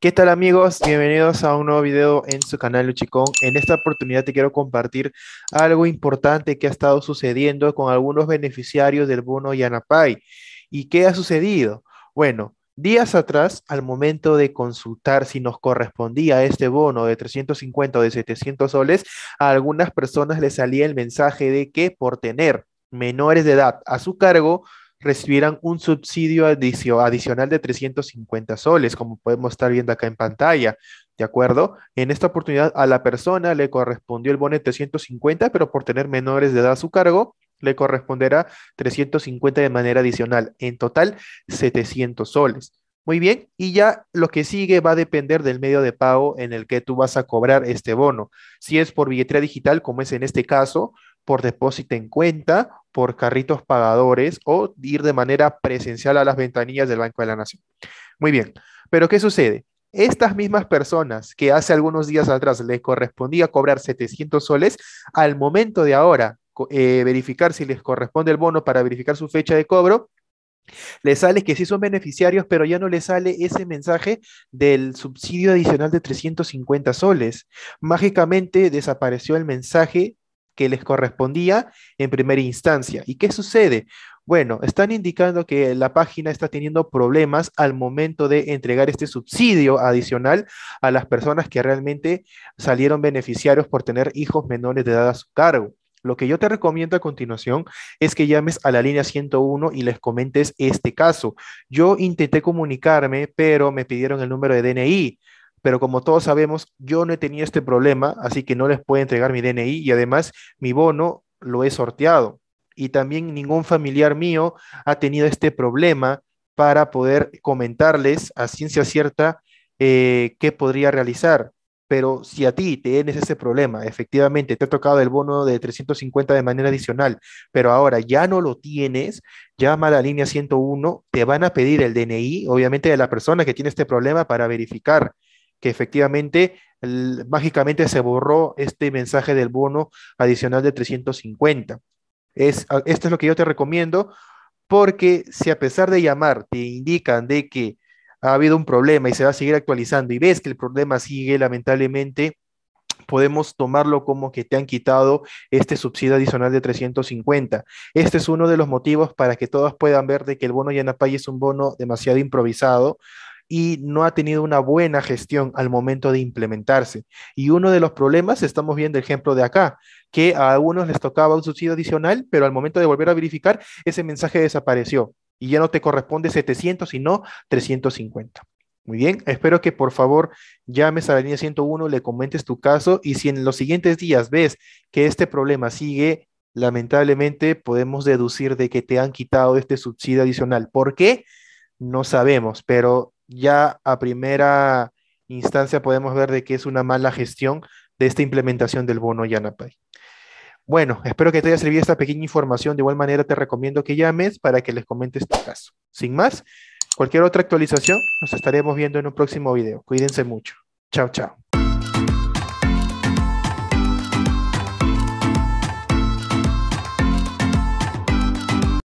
¿Qué tal amigos? Bienvenidos a un nuevo video en su canal Luchicón. En esta oportunidad te quiero compartir algo importante que ha estado sucediendo con algunos beneficiarios del bono Yanapay. ¿Y qué ha sucedido? Bueno, días atrás, al momento de consultar si nos correspondía este bono de 350 o de 700 soles, a algunas personas les salía el mensaje de que por tener menores de edad a su cargo, recibirán un subsidio adicional de 350 soles, como podemos estar viendo acá en pantalla. ¿De acuerdo? En esta oportunidad a la persona le correspondió el bono de 350, pero por tener menores de edad a su cargo, le corresponderá 350 de manera adicional. En total, 700 soles. Muy bien, y ya lo que sigue va a depender del medio de pago en el que tú vas a cobrar este bono. Si es por billetera digital, como es en este caso, por depósito en cuenta por carritos pagadores o ir de manera presencial a las ventanillas del Banco de la Nación. Muy bien, pero ¿qué sucede? Estas mismas personas que hace algunos días atrás les correspondía cobrar 700 soles, al momento de ahora eh, verificar si les corresponde el bono para verificar su fecha de cobro, les sale que sí son beneficiarios, pero ya no les sale ese mensaje del subsidio adicional de 350 soles. Mágicamente desapareció el mensaje que les correspondía en primera instancia. ¿Y qué sucede? Bueno, están indicando que la página está teniendo problemas al momento de entregar este subsidio adicional a las personas que realmente salieron beneficiarios por tener hijos menores de edad a su cargo. Lo que yo te recomiendo a continuación es que llames a la línea 101 y les comentes este caso. Yo intenté comunicarme, pero me pidieron el número de DNI pero como todos sabemos, yo no he tenido este problema, así que no les puedo entregar mi DNI y además mi bono lo he sorteado. Y también ningún familiar mío ha tenido este problema para poder comentarles a ciencia cierta eh, qué podría realizar. Pero si a ti tienes ese problema, efectivamente te ha tocado el bono de 350 de manera adicional, pero ahora ya no lo tienes, llama a la línea 101, te van a pedir el DNI, obviamente, de la persona que tiene este problema para verificar que efectivamente mágicamente se borró este mensaje del bono adicional de 350. Es, esto es lo que yo te recomiendo porque si a pesar de llamar te indican de que ha habido un problema y se va a seguir actualizando y ves que el problema sigue lamentablemente, podemos tomarlo como que te han quitado este subsidio adicional de 350. Este es uno de los motivos para que todos puedan ver de que el bono Yanapay es un bono demasiado improvisado, y no ha tenido una buena gestión al momento de implementarse. Y uno de los problemas, estamos viendo el ejemplo de acá, que a algunos les tocaba un subsidio adicional, pero al momento de volver a verificar, ese mensaje desapareció y ya no te corresponde 700, sino 350. Muy bien, espero que por favor llames a la línea 101, le comentes tu caso y si en los siguientes días ves que este problema sigue, lamentablemente podemos deducir de que te han quitado este subsidio adicional. ¿Por qué? No sabemos, pero ya a primera instancia podemos ver de que es una mala gestión de esta implementación del bono Yanapay. Bueno, espero que te haya servido esta pequeña información. De igual manera, te recomiendo que llames para que les comentes tu caso. Sin más, cualquier otra actualización, nos estaremos viendo en un próximo video. Cuídense mucho. Chao, chao.